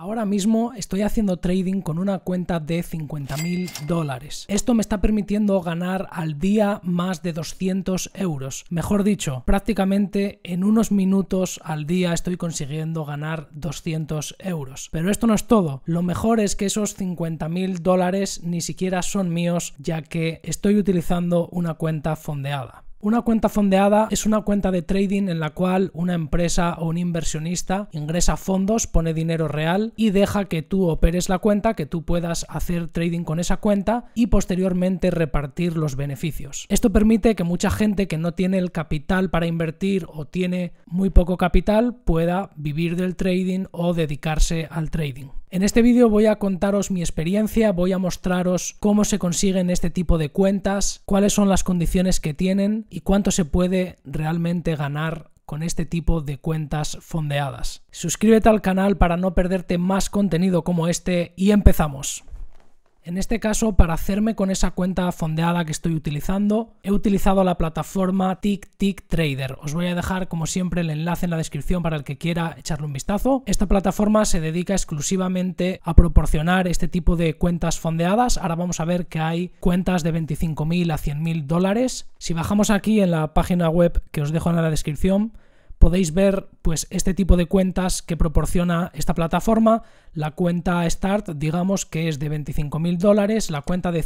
Ahora mismo estoy haciendo trading con una cuenta de 50 mil dólares. Esto me está permitiendo ganar al día más de 200 euros. Mejor dicho, prácticamente en unos minutos al día estoy consiguiendo ganar 200 euros. Pero esto no es todo. Lo mejor es que esos 50 mil dólares ni siquiera son míos ya que estoy utilizando una cuenta fondeada. Una cuenta fondeada es una cuenta de trading en la cual una empresa o un inversionista ingresa fondos, pone dinero real y deja que tú operes la cuenta, que tú puedas hacer trading con esa cuenta y posteriormente repartir los beneficios. Esto permite que mucha gente que no tiene el capital para invertir o tiene muy poco capital pueda vivir del trading o dedicarse al trading. En este vídeo voy a contaros mi experiencia, voy a mostraros cómo se consiguen este tipo de cuentas, cuáles son las condiciones que tienen y cuánto se puede realmente ganar con este tipo de cuentas fondeadas. Suscríbete al canal para no perderte más contenido como este y empezamos. En este caso, para hacerme con esa cuenta fondeada que estoy utilizando, he utilizado la plataforma TickTickTrader. Os voy a dejar, como siempre, el enlace en la descripción para el que quiera echarle un vistazo. Esta plataforma se dedica exclusivamente a proporcionar este tipo de cuentas fondeadas. Ahora vamos a ver que hay cuentas de 25.000 a 100.000 dólares. Si bajamos aquí en la página web que os dejo en la descripción, podéis ver pues este tipo de cuentas que proporciona esta plataforma. La cuenta Start, digamos que es de mil dólares, la cuenta de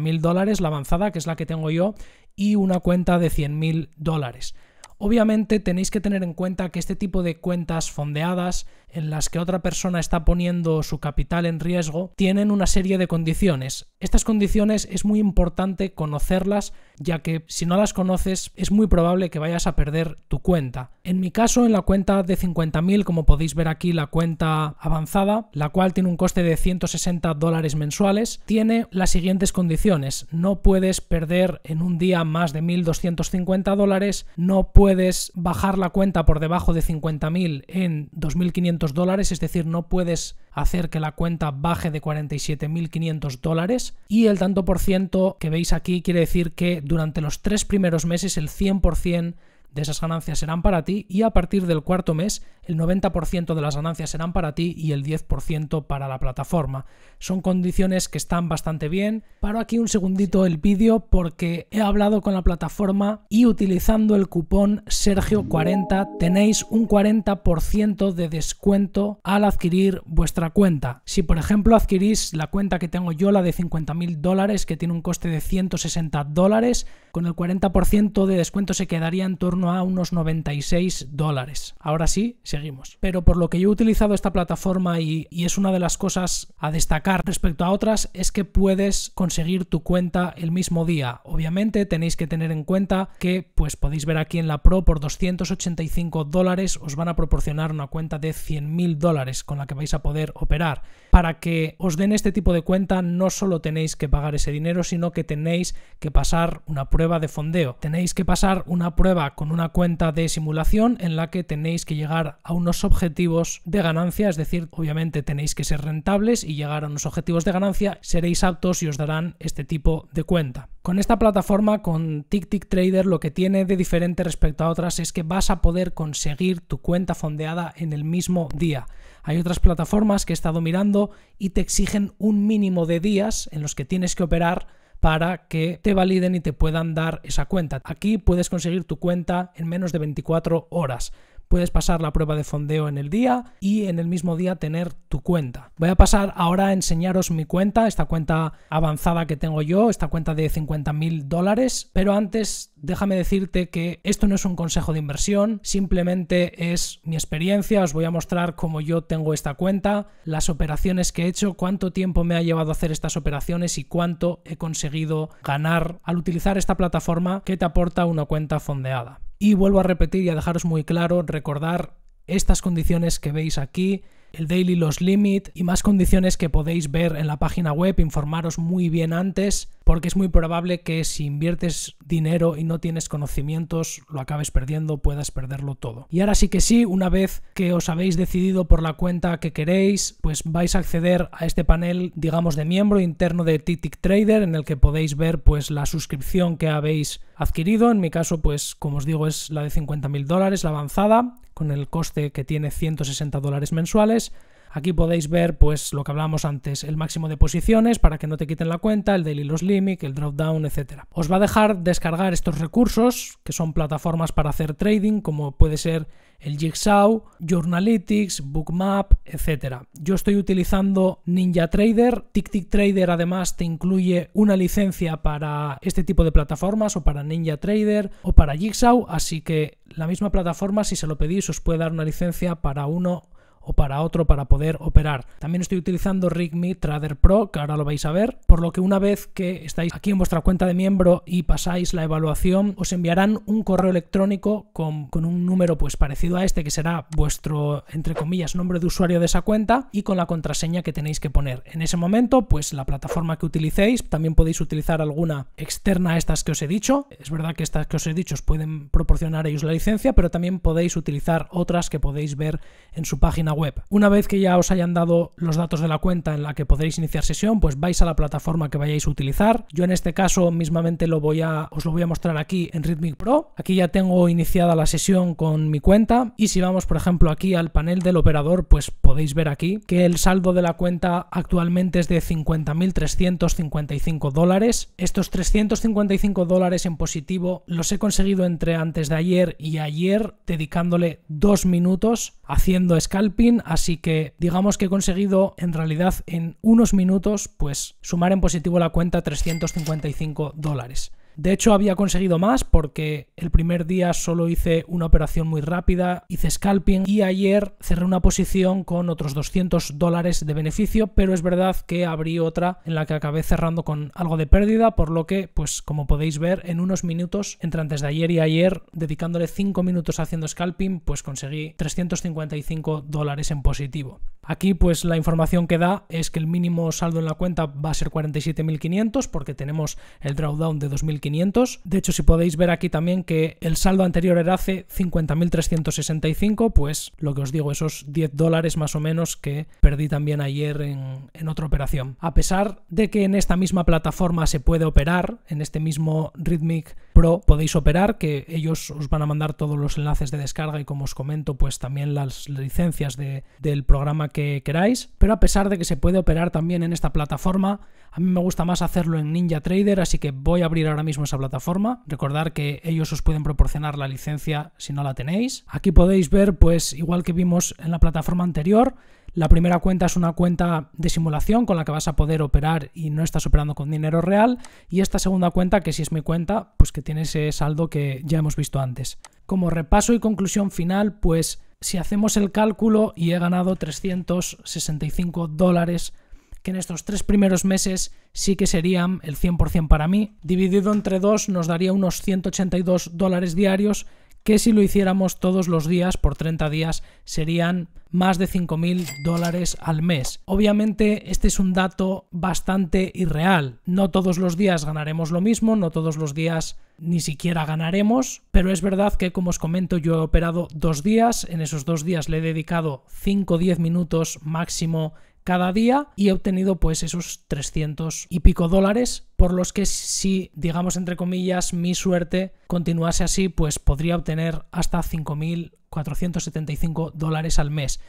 mil dólares, la avanzada, que es la que tengo yo, y una cuenta de mil dólares. Obviamente tenéis que tener en cuenta que este tipo de cuentas fondeadas en las que otra persona está poniendo su capital en riesgo tienen una serie de condiciones. Estas condiciones es muy importante conocerlas ya que si no las conoces es muy probable que vayas a perder tu cuenta. En mi caso, en la cuenta de 50.000, como podéis ver aquí, la cuenta avanzada, la cual tiene un coste de 160 dólares mensuales, tiene las siguientes condiciones. No puedes perder en un día más de 1.250 dólares, no puedes bajar la cuenta por debajo de 50.000 en 2.500 dólares, es decir, no puedes hacer que la cuenta baje de 47.500 dólares y el tanto por ciento que veis aquí quiere decir que durante los tres primeros meses el 100% de esas ganancias serán para ti y a partir del cuarto mes el 90% de las ganancias serán para ti y el 10% para la plataforma. Son condiciones que están bastante bien. Paro aquí un segundito el vídeo porque he hablado con la plataforma y utilizando el cupón Sergio40 tenéis un 40% de descuento al adquirir vuestra cuenta. Si por ejemplo adquirís la cuenta que tengo yo, la de 50.000 dólares, que tiene un coste de 160 dólares, con el 40% de descuento se quedaría en torno a unos 96 dólares. Ahora sí, seguimos. Pero por lo que yo he utilizado esta plataforma y, es una de las cosas a destacar respecto a otras, es que puedes conseguir tu cuenta el mismo día. Obviamente tenéis que tener en cuenta que, pues podéis ver aquí en la Pro, por 285 dólares os van a proporcionar una cuenta de mil dólares con la que vais a poder operar para que os den este tipo de cuenta no solo tenéis que pagar ese dinero, sino que tenéis que pasar una prueba de fondeo. Tenéis que pasar una prueba con una cuenta de simulación en la que tenéis que llegar a unos objetivos de ganancia, es decir, obviamente tenéis que ser rentables y llegar a unos objetivos de ganancia, seréis aptos y os darán este tipo de cuenta. Con esta plataforma, con TicTic Trader, lo que tiene de diferente respecto a otras es que vas a poder conseguir tu cuenta fondeada en el mismo día. Hay otras plataformas que he estado mirando y te exigen un mínimo de días en los que tienes que operar para que te validen y te puedan dar esa cuenta. Aquí puedes conseguir tu cuenta en menos de 24 horas. Puedes pasar la prueba de fondeo en el día y en el mismo día tener tu cuenta. Voy a pasar ahora a enseñaros mi cuenta, esta cuenta avanzada que tengo yo, esta cuenta de 50 mil dólares, pero antes déjame decirte que esto no es un consejo de inversión, simplemente es mi experiencia, os voy a mostrar cómo yo tengo esta cuenta, las operaciones que he hecho, cuánto tiempo me ha llevado a hacer estas operaciones y cuánto he conseguido ganar al utilizar esta plataforma que te aporta una cuenta fondeada. Y vuelvo a repetir y a dejaros muy claro, recordar estas condiciones que veis aquí, el Daily Loss Limit y más condiciones que podéis ver en la página web, informaros muy bien antes porque es muy probable que si inviertes dinero y no tienes conocimientos, lo acabes perdiendo, puedas perderlo todo. Y ahora sí que sí, una vez que os habéis decidido por la cuenta que queréis, pues vais a acceder a este panel, digamos, de miembro interno de Titic Trader, en el que podéis ver pues la suscripción que habéis adquirido. En mi caso, pues como os digo, es la de 50.000 dólares, la avanzada, con el coste que tiene 160 dólares mensuales. Aquí podéis ver pues lo que hablábamos antes, el máximo de posiciones para que no te quiten la cuenta, el daily loss limit, el drop down, etc. Os va a dejar descargar estos recursos, que son plataformas para hacer trading, como puede ser el Jigsaw, Journalytics, Bookmap, etc. Yo estoy utilizando NinjaTrader, Trader. Trader además te incluye una licencia para este tipo de plataformas o para NinjaTrader, o para Jigsaw, así que la misma plataforma si se lo pedís os puede dar una licencia para uno o para otro para poder operar. También estoy utilizando RigMe Trader Pro, que ahora lo vais a ver, por lo que una vez que estáis aquí en vuestra cuenta de miembro y pasáis la evaluación, os enviarán un correo electrónico con, un número pues parecido a este, que será vuestro, entre comillas, nombre de usuario de esa cuenta y con la contraseña que tenéis que poner. En ese momento, pues la plataforma que utilicéis, también podéis utilizar alguna externa a estas que os he dicho. Es verdad que estas que os he dicho os pueden proporcionar ellos la licencia, pero también podéis utilizar otras que podéis ver en su página web. Una vez que ya os hayan dado los datos de la cuenta en la que podréis iniciar sesión, pues vais a la plataforma que vayáis a utilizar. Yo en este caso mismamente lo voy a, os lo voy a mostrar aquí en Rhythmic Pro. Aquí ya tengo iniciada la sesión con mi cuenta y si vamos por ejemplo aquí al panel del operador, pues podéis ver aquí que el saldo de la cuenta actualmente es de 50.355 dólares. Estos 355 dólares en positivo los he conseguido entre antes de ayer y ayer dedicándole dos minutos haciendo scalping así que digamos que he conseguido en realidad en unos minutos pues sumar en positivo la cuenta 355 dólares. De hecho, había conseguido más porque el primer día solo hice una operación muy rápida, hice scalping y ayer cerré una posición con otros 200 dólares de beneficio, pero es verdad que abrí otra en la que acabé cerrando con algo de pérdida, por lo que, pues como podéis ver, en unos minutos, entre antes de ayer y ayer, dedicándole 5 minutos haciendo scalping, pues conseguí 355 dólares en positivo. Aquí pues la información que da es que el mínimo saldo en la cuenta va a ser 47.500 porque tenemos el drawdown de 2.500. De hecho si podéis ver aquí también que el saldo anterior era hace 50.365, pues lo que os digo, esos 10 dólares más o menos que perdí también ayer en, otra operación. A pesar de que en esta misma plataforma se puede operar, en este mismo Rhythmic Pro podéis operar, que ellos os van a mandar todos los enlaces de descarga y como os comento pues también las licencias del programa queráis, pero a pesar de que se puede operar también en esta plataforma, a mí me gusta más hacerlo en ninja trader así que voy a abrir ahora mismo esa plataforma. Recordar que ellos os pueden proporcionar la licencia si no la tenéis. Aquí podéis ver, pues igual que vimos en la plataforma anterior, la primera cuenta es una cuenta de simulación con la que vas a poder operar y no estás operando con dinero real. Y esta segunda cuenta, que si es mi cuenta, pues que tiene ese saldo que ya hemos visto antes. Como repaso y conclusión final, pues si hacemos el cálculo y he ganado 365 dólares, que en estos tres primeros meses sí que serían el 100% para mí, dividido entre dos nos daría unos 182 dólares diarios que si lo hiciéramos todos los días por 30 días serían más de 5.000 dólares al mes. Obviamente este es un dato bastante irreal. No todos los días ganaremos lo mismo, no todos los días ni siquiera ganaremos, pero es verdad que como os comento yo he operado dos días, en esos dos días le he dedicado 5 o 10 minutos máximo cada día y he obtenido pues esos 300 y pico dólares por los que si digamos entre comillas mi suerte continuase así pues podría obtener hasta 5.475 dólares al mes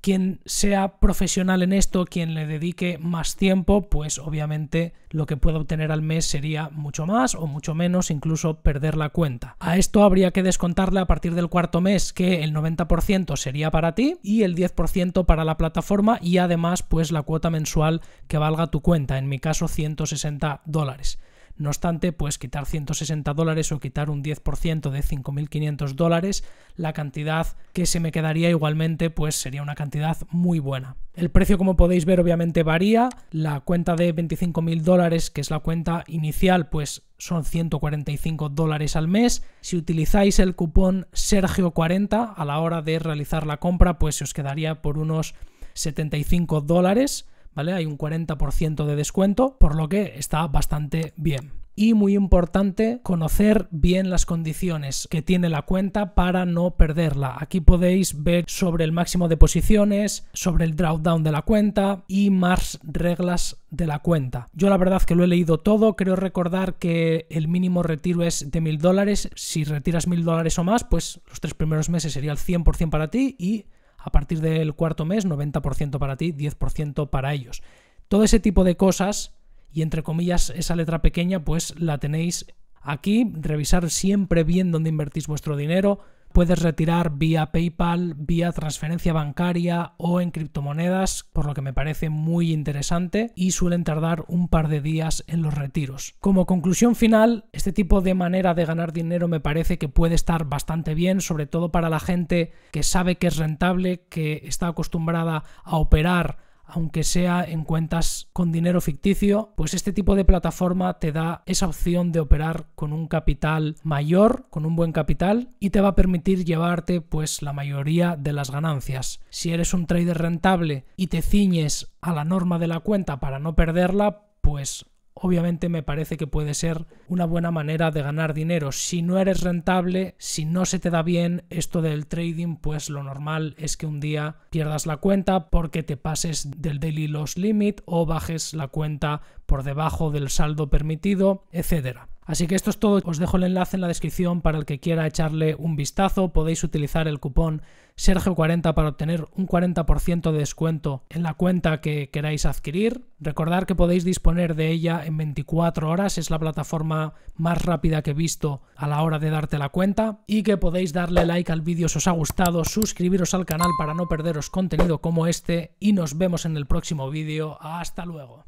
quien sea profesional en esto, quien le dedique más tiempo, pues obviamente lo que pueda obtener al mes sería mucho más o mucho menos, incluso perder la cuenta. A esto habría que descontarle a partir del cuarto mes que el 90% sería para ti y el 10% para la plataforma y además pues la cuota mensual que valga tu cuenta, en mi caso 160 dólares. No obstante, pues quitar 160 dólares o quitar un 10% de 5.500 dólares, la cantidad que se me quedaría igualmente pues sería una cantidad muy buena. El precio como podéis ver obviamente varía, la cuenta de 25.000 dólares que es la cuenta inicial pues son 145 dólares al mes. Si utilizáis el cupón Sergio40 a la hora de realizar la compra pues se os quedaría por unos 75 dólares hay un 40% de descuento, por lo que está bastante bien. Y muy importante, conocer bien las condiciones que tiene la cuenta para no perderla. Aquí podéis ver sobre el máximo de posiciones, sobre el drawdown de la cuenta y más reglas de la cuenta. Yo la verdad que lo he leído todo, creo recordar que el mínimo retiro es de mil dólares. Si retiras mil dólares o más, pues los tres primeros meses sería el 100% para ti y a partir del cuarto mes 90% para ti, 10% para ellos. Todo ese tipo de cosas, y entre comillas esa letra pequeña, pues la tenéis aquí, revisar siempre bien dónde invertís vuestro dinero, Puedes retirar vía PayPal, vía transferencia bancaria o en criptomonedas, por lo que me parece muy interesante y suelen tardar un par de días en los retiros. Como conclusión final, este tipo de manera de ganar dinero me parece que puede estar bastante bien, sobre todo para la gente que sabe que es rentable, que está acostumbrada a operar aunque sea en cuentas con dinero ficticio, pues este tipo de plataforma te da esa opción de operar con un capital mayor, con un buen capital, y te va a permitir llevarte pues la mayoría de las ganancias. Si eres un trader rentable y te ciñes a la norma de la cuenta para no perderla, pues obviamente me parece que puede ser una buena manera de ganar dinero. Si no eres rentable, si no se te da bien esto del trading, pues lo normal es que un día pierdas la cuenta porque te pases del daily loss limit o bajes la cuenta por debajo del saldo permitido, etcétera. Así que esto es todo, os dejo el enlace en la descripción para el que quiera echarle un vistazo, podéis utilizar el cupón Sergio40 para obtener un 40% de descuento en la cuenta que queráis adquirir. Recordar que podéis disponer de ella en 24 horas, es la plataforma más rápida que he visto a la hora de darte la cuenta y que podéis darle like al vídeo si os ha gustado, suscribiros al canal para no perderos contenido como este y nos vemos en el próximo vídeo. Hasta luego.